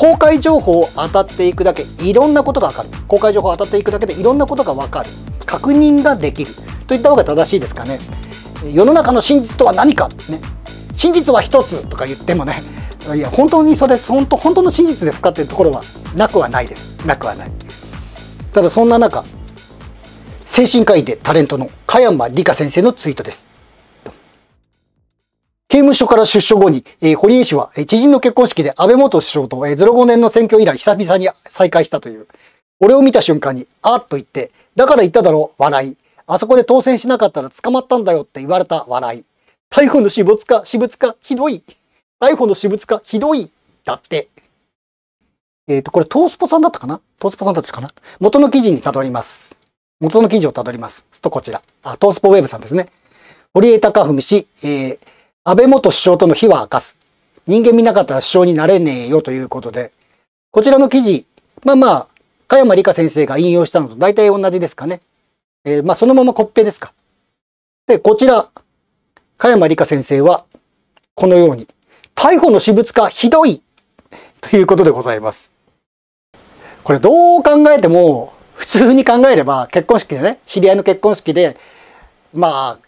公開情報を当たっていくだけいろんなことがわかる公開情報を当たっていくだけでいろんなことがわかる確認ができるといった方が正しいですかね世の中の真実とは何かね真実は一つとか言ってもねいや本当にそれ本当本当の真実ですかっていうところはなくはないですなくはないただそんな中精神科医でタレントの加山理香先生のツイートです刑務所から出所後に、えー、堀江氏は、えー、知人の結婚式で安倍元首相と、えー、05年の選挙以来久々に再会したという。俺を見た瞬間に、あっと言って、だから言っただろ、う、笑い。あそこで当選しなかったら捕まったんだよって言われた笑い。逮捕の私物化、私物か、ひどい。逮捕の私物化、ひどい。だって。えっ、ー、と、これ、トースポさんだったかなトースポさんたちかな元の記事にたどります。元の記事をたどります。すと、こちら。あ、トースポウェブさんですね。堀江貴文氏、えー、安倍元首相との火は明かす。人間見なかったら首相になれねえよということで、こちらの記事、まあまあ、加山理香先生が引用したのと大体同じですかね。えー、まあそのままコッペですか。で、こちら、加山理香先生は、このように、逮捕の私物化ひどいということでございます。これどう考えても、普通に考えれば結婚式でね、知り合いの結婚式で、まあ、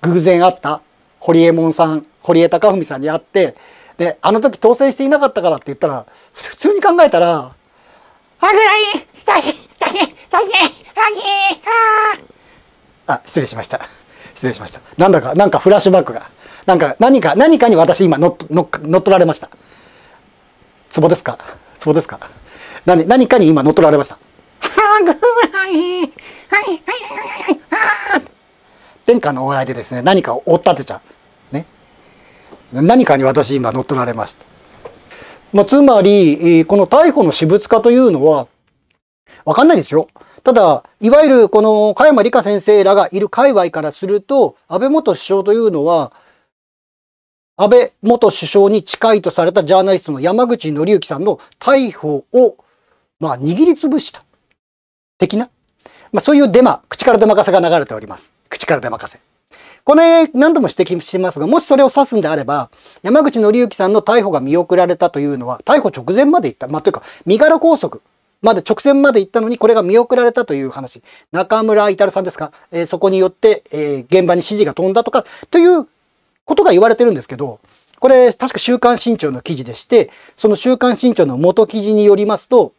偶然会った堀江門さん堀江貴文さんに会ってであの時当選していなかったからって言ったら普通に考えたら「あれ大変大変大変大変あ失礼しました失礼しましたなんだかなんかフラッシュバックがなんか何か何かに私今乗っ乗っ取られましたツボですかツボですか何何かに今乗っ取られましたはぐらいはいはいはいはいはい天下のお笑いでですね何かを追っ立てちゃう何かに私今乗っ取られました。まあ、つまり、この逮捕の私物化というのは、わかんないですよ。ただ、いわゆるこの加山理香先生らがいる界隈からすると、安倍元首相というのは、安倍元首相に近いとされたジャーナリストの山口紀之さんの逮捕を、まあ、握りつぶした。的な。まあ、そういうデマ、口からデマかせが流れております。口からデマかせ。これ、何度も指摘してますが、もしそれを指すんであれば、山口ゆ之さんの逮捕が見送られたというのは、逮捕直前まで行った。まあ、というか、身柄拘束まで直線まで行ったのにこれが見送られたという話中村いたるさんですか、えー、そこによって、えー、現場に指示が飛んだとかということが言われてるんですけどこれ確か「週刊新潮」の記事でしてその「週刊新潮」の元記事によりますと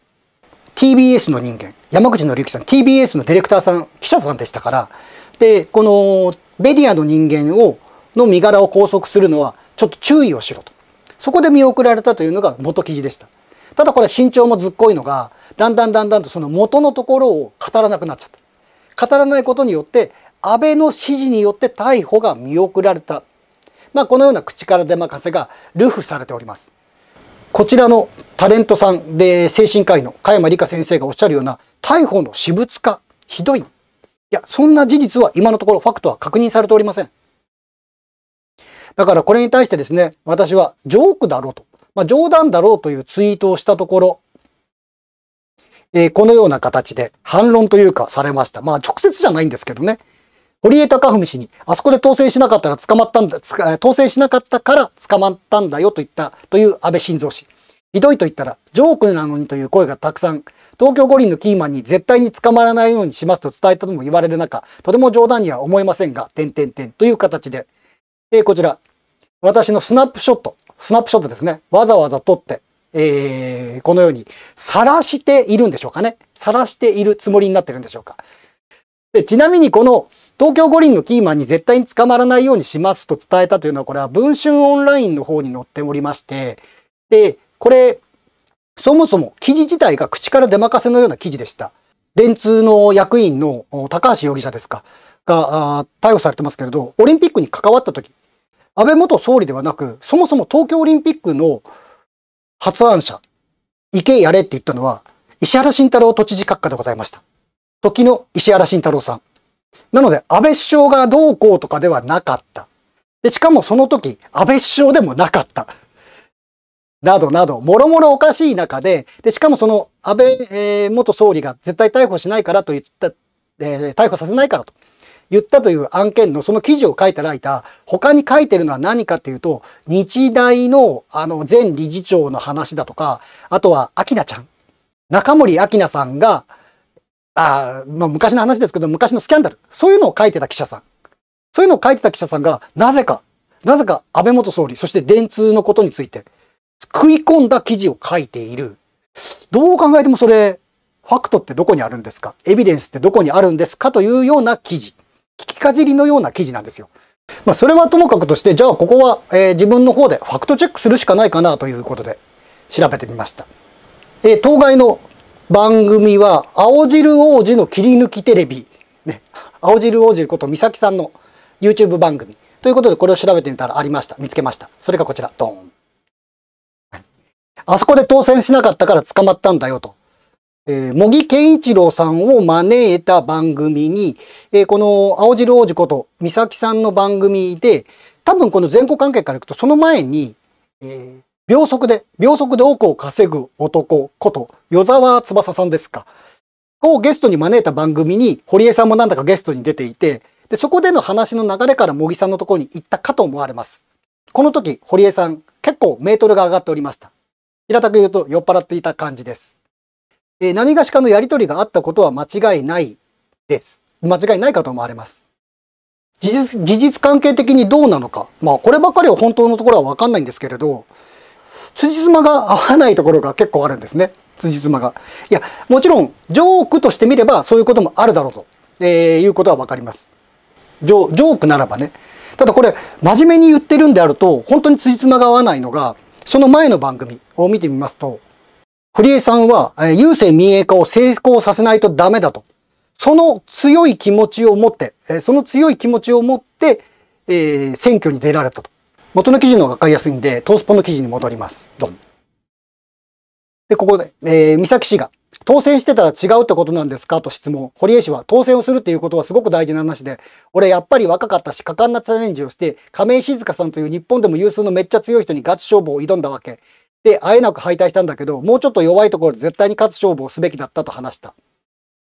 TBS の人間山口ゆ之さん TBS のディレクターさん記者さんでしたからでこのベディアの人間をの身柄を拘束するのはちょっと注意をしろとそこで見送られたというのが元記事でしたただこれ身長もずっこいのがだんだんだんだんとその元のところを語らなくなっちゃった語らないことによって安倍の指示によって逮捕が見送られたまあこのような口から出まかせが流布されておりますこちらのタレントさんで精神科医の加山理香先生がおっしゃるような逮捕の私物化ひどいいや、そんな事実は今のところファクトは確認されておりません。だからこれに対してですね、私はジョークだろうと、まあ、冗談だろうというツイートをしたところ、えー、このような形で反論というかされました。まあ直接じゃないんですけどね。堀江貴文氏に、あそこで当選しなかったら捕まったんだ、当選しなかったから捕まったんだよと言ったという安倍晋三氏。ひどいと言ったら、ジョークなのにという声がたくさん、東京五輪のキーマンに絶対に捕まらないようにしますと伝えたとも言われる中、とても冗談には思えませんが、点点点という形で、えー、こちら、私のスナップショット、スナップショットですね、わざわざ撮って、えー、このように、晒しているんでしょうかね。晒しているつもりになってるんでしょうか。でちなみにこの東京五輪のキーマンに絶対に捕まらないようにしますと伝えたというのはこれは文春オンラインの方に載っておりましてでこれ、そもそも記事自体が口から出任せのような記事でした。電通の役員の高橋容疑者ですか、が逮捕されてますけれど、オリンピックに関わった時、安倍元総理ではなく、そもそも東京オリンピックの発案者、行けやれって言ったのは、石原慎太郎都知事閣下でございました。時の石原慎太郎さん。なので、安倍首相がどうこうとかではなかった。で、しかもその時、安倍首相でもなかった。などなど、もろもろおかしい中で、で、しかもその安倍、えー、元総理が絶対逮捕しないからと言った、えー、逮捕させないからと言ったという案件のその記事を書いたライター、他に書いてるのは何かっていうと、日大のあの前理事長の話だとか、あとは明菜ちゃん、中森明菜さんが、あまあ、昔の話ですけど、昔のスキャンダル、そういうのを書いてた記者さん。そういうのを書いてた記者さんが、なぜか、なぜか安倍元総理、そして電通のことについて、食い込んだ記事を書いている。どう考えてもそれ、ファクトってどこにあるんですかエビデンスってどこにあるんですかというような記事。聞きかじりのような記事なんですよ。まあ、それはともかくとして、じゃあここは、えー、自分の方でファクトチェックするしかないかなということで調べてみました。えー、当該の番組は、青汁王子の切り抜きテレビ。ね、青汁王子こと美咲さんの YouTube 番組。ということで、これを調べてみたらありました。見つけました。それがこちら、ドーン。あそこで当選しなかったから捕まったんだよと。えー、茂木健一郎さんを招いた番組に、えー、この青汁王子こと美咲さんの番組で、多分この全国関係からいくとその前に、えー、秒速で、秒速で多くを稼ぐ男こと与沢翼さんですか。をゲストに招いた番組に堀江さんもなんだかゲストに出ていて、で、そこでの話の流れから茂木さんのところに行ったかと思われます。この時、堀江さん、結構メートルが上がっておりました。平たく言うと酔っ払っていた感じです。えー、何がしかのやりとりがあったことは間違いないです。間違いないかと思われます。事実、事実関係的にどうなのか。まあ、こればっかりは本当のところはわかんないんですけれど、辻褄が合わないところが結構あるんですね。辻褄が。いや、もちろん、ジョークとしてみればそういうこともあるだろうと、えー、いうことはわかります。ジョジョークならばね。ただこれ、真面目に言ってるんであると、本当に辻褄が合わないのが、その前の番組、を見てみますと、堀江さんは、え郵政民営化を成功させないとダメだと。その強い気持ちを持って、えその強い気持ちを持って、えー、選挙に出られたと。元の記事の方がわかりやすいんで、トースポの記事に戻ります。ドン。で、ここで、えー、三崎氏が、当選してたら違うってことなんですかと質問。堀江氏は当選をするっていうことはすごく大事な話で、俺やっぱり若かったし、果敢なチャレンジをして、亀井静香さんという日本でも有数のめっちゃ強い人にガチ勝負を挑んだわけ。で、あえなく敗退したんだけど、もうちょっと弱いところで絶対に勝つ勝負をすべきだったと話した。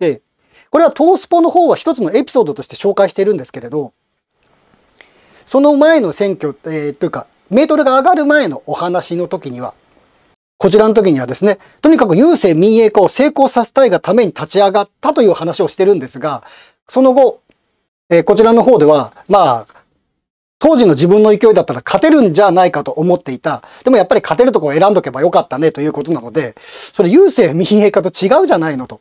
で、これはトースポの方は一つのエピソードとして紹介しているんですけれど、その前の選挙、えー、というか、メートルが上がる前のお話の時には、こちらの時にはですね、とにかく郵政民営化を成功させたいがために立ち上がったという話をしてるんですが、その後、えー、こちらの方では、まあ、当時の自分の勢いだったら勝てるんじゃないかと思っていた。でもやっぱり勝てるとこを選んどけばよかったねということなので、それ郵政民営化と違うじゃないのと。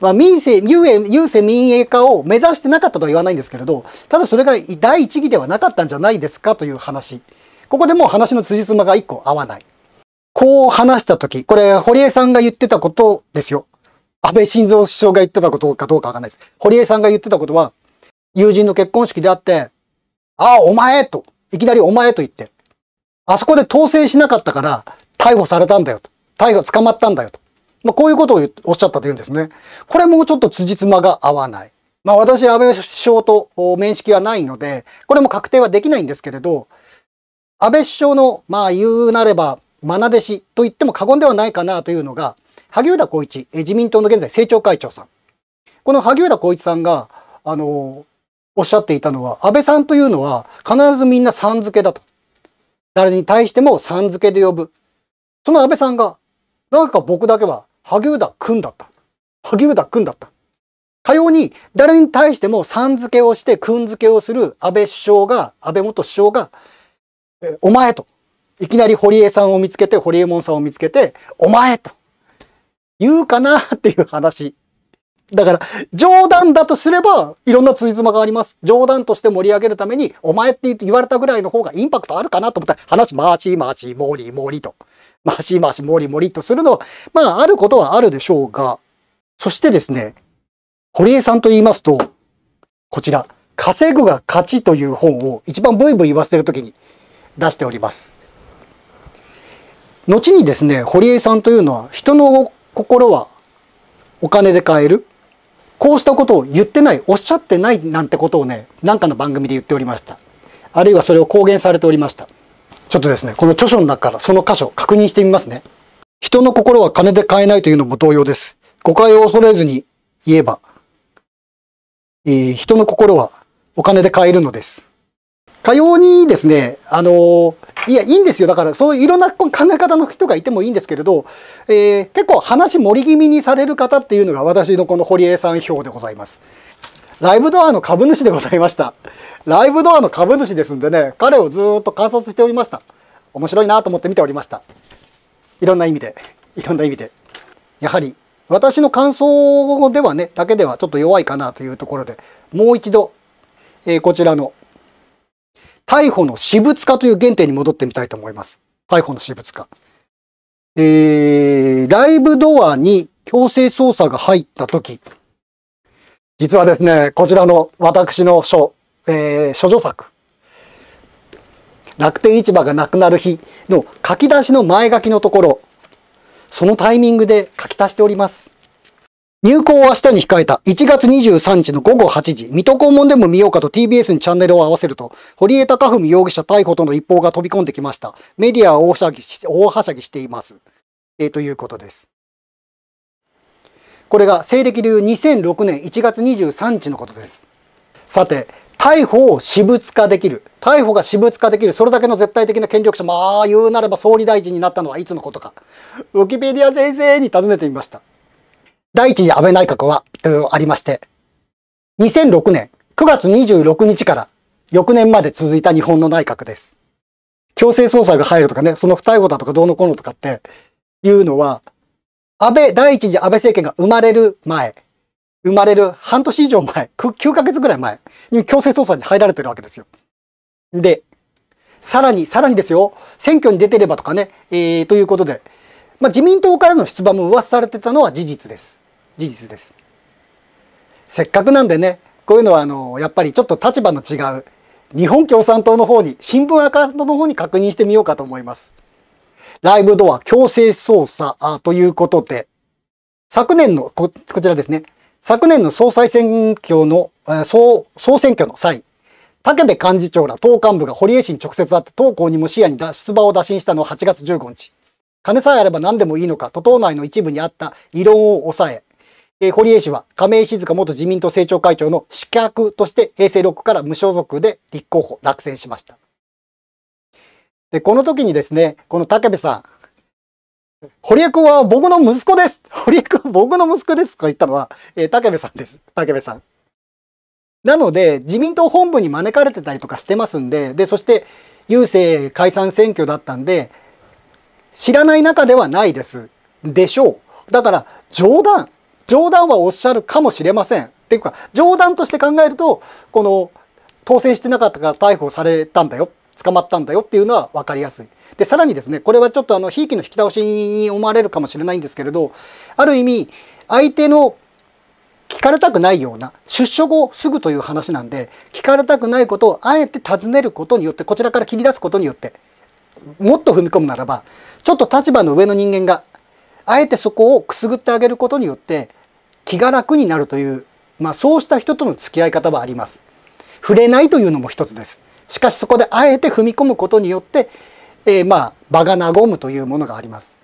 まあ、民政、優勢民営化を目指してなかったとは言わないんですけれど、ただそれが第一義ではなかったんじゃないですかという話。ここでもう話の辻褄が一個合わない。こう話したとき、これ、堀江さんが言ってたことですよ。安倍晋三首相が言ってたことかどうかわかんないです。堀江さんが言ってたことは、友人の結婚式であって、ああ、お前と、いきなりお前と言って、あそこで統制しなかったから、逮捕されたんだよと。逮捕捕まったんだよと。まあ、こういうことをおっしゃったというんですね。これもちょっと辻褄が合わない。まあ、私、安倍首相と面識はないので、これも確定はできないんですけれど、安倍首相の、まあ、言うなれば、愛弟子と言っても過言ではないかなというのが、萩生田光一、自民党の現在政調会長さん。この萩生田光一さんが、あの、おっしゃっていたのは、安倍さんというのは必ずみんなさん付けだと。誰に対してもさん付けで呼ぶ。その安倍さんが、なんか僕だけは、萩生田君だった。萩生田君だった。かように、誰に対してもさん付けをして、君付けをする安倍首相が、安倍元首相が、お前と。いきなり堀江さんを見つけて、堀江門さんを見つけて、お前と。言うかなっていう話だから、冗談だとすれば、いろんな辻褄があります。冗談として盛り上げるために、お前って言われたぐらいの方がインパクトあるかなと思ったら、話、まーシーーシー、モリモリと。まーシーーシー、モリモリとするのは、まあ、あることはあるでしょうが、そしてですね、堀江さんと言いますと、こちら、稼ぐが勝ちという本を一番ブイブイ言わせてる時に出しております。後にですね、堀江さんというのは、人の心はお金で買えるこうしたことを言ってない、おっしゃってないなんてことをね、なんかの番組で言っておりました。あるいはそれを公言されておりました。ちょっとですね、この著書の中からその箇所確認してみますね。人の心は金で買えないというのも同様です。誤解を恐れずに言えば、えー、人の心はお金で買えるのです。かようにですね、あのー、いや、いいんですよ。だから、そういういろんな考え方の人がいてもいいんですけれど、えー、結構話盛り気味にされる方っていうのが私のこの堀江さん表でございます。ライブドアの株主でございました。ライブドアの株主ですんでね、彼をずっと観察しておりました。面白いなと思って見ておりました。いろんな意味で、いろんな意味で。やはり、私の感想ではね、だけではちょっと弱いかなというところで、もう一度、えー、こちらの逮捕の私物化という原点に戻ってみたいと思います。逮捕の私物化。えー、ライブドアに強制捜査が入った時、実はですね、こちらの私の書、えー、諸女作、楽天市場がなくなる日の書き出しの前書きのところ、そのタイミングで書き足しております。入校を明日に控えた1月23日の午後8時、水戸黄門でも見ようかと TBS にチャンネルを合わせると、堀江貴文容疑者逮捕との一報が飛び込んできました。メディアは大はしゃぎしています。えー、ということです。これが西暦流2006年1月23日のことです。さて、逮捕を私物化できる。逮捕が私物化できる。それだけの絶対的な権力者。まあ、言うなれば総理大臣になったのはいつのことか。ウキペディア先生に尋ねてみました。第一次安倍内閣は、とありまして、2006年9月26日から翌年まで続いた日本の内閣です。強制捜査が入るとかね、その不逮捕だとかどうのこうのとかっていうのは、安倍、第一次安倍政権が生まれる前、生まれる半年以上前、9ヶ月ぐらい前に強制捜査に入られてるわけですよ。で、さらに、さらにですよ、選挙に出てればとかね、えー、ということで、まあ、自民党からの出馬も噂されてたのは事実です。事実ですせっかくなんでねこういうのはあのやっぱりちょっと立場の違う日本共産党の方に新聞アカウントの方に確認してみようかと思いますライブドア強制捜査ということで昨年のここちらですね昨年の総裁選挙の総総選挙の際武部幹事長ら党幹部が堀江氏に直接会って党校にも視野に出馬を打診したのは8月15日金さえあれば何でもいいのかと党内の一部にあった異論を抑ええー、堀江氏は亀井静香元自民党政調会長の刺客として平成6から無所属で立候補、落選しました。で、この時にですね、この武部さん、堀江君は僕の息子です 堀江君は僕の息子ですと言ったのは、えー、武部さんです。武部さん。なので、自民党本部に招かれてたりとかしてますんで、で、そして、郵政解散選挙だったんで、知らない中ではないです。でしょう。だから、冗談、冗談はおっしゃるかもしれません。っていうか冗談として考えるとこの当選してなかったから逮捕されたんだよ捕まったんだよっていうのは分かりやすい。でさらにですねこれはちょっとあのひいきの引き倒しに思われるかもしれないんですけれどある意味相手の聞かれたくないような出所後すぐという話なんで聞かれたくないことをあえて尋ねることによってこちらから切り出すことによってもっと踏み込むならばちょっと立場の上の人間があえてそこをくすぐってあげることによって気が楽になるという、まあ、そうした人との付き合い方はあります。触れないというのも一つです。しかしそこであえて踏み込むことによって、えー、まあ場が和むというものがあります。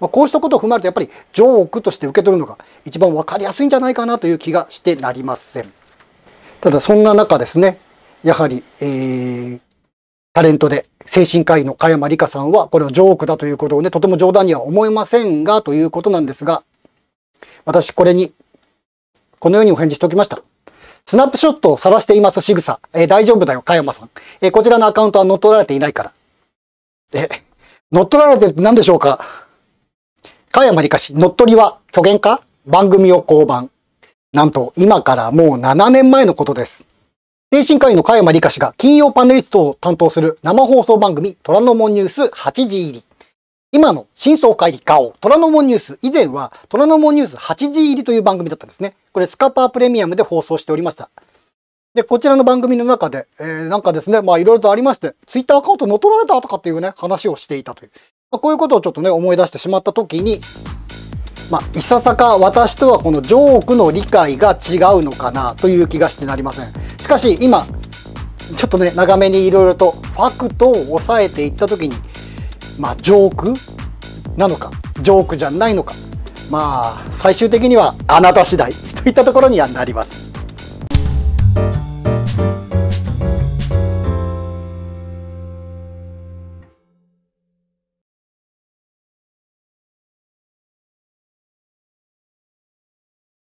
まあ、こうしたことを踏まえるとやっぱりジョークとして受け取るのが一番分かりやすいんじゃないかなという気がしてなりません。ただそんな中ですねやはり、えー、タレントで精神科医の加山理香さんは、これをジョークだということをね、とても冗談には思えませんが、ということなんですが、私これに、このようにお返事しておきました。スナップショットを晒しています仕草。えー、大丈夫だよ、加山さん。えー、こちらのアカウントは乗っ取られていないから。え、乗っ取られてるって何でしょうか加山理香氏、乗っ取りは虚言か番組を降板。なんと、今からもう7年前のことです。精神科医の加山理香氏が金曜パネリストを担当する生放送番組虎ノ門ニュース8時入り。今の真相会議顔虎ノ門ニュース以前は虎ノ門ニュース8時入りという番組だったんですね。これスカパープレミアムで放送しておりました。で、こちらの番組の中で、えー、なんかですね、まあいろいろとありまして、ツイッターアカウント乗っ取られたとかっていうね、話をしていたという。まあ、こういうことをちょっとね、思い出してしまった時に、まあ、いささか私とはこのジョークの理解が違うのかなという気がしてなりません。しかし今、ちょっとね、長めにいろいろとファクトを抑えていった時に、まあ、ジョークなのか、ジョークじゃないのか、まあ、最終的にはあなた次第といったところにはなります。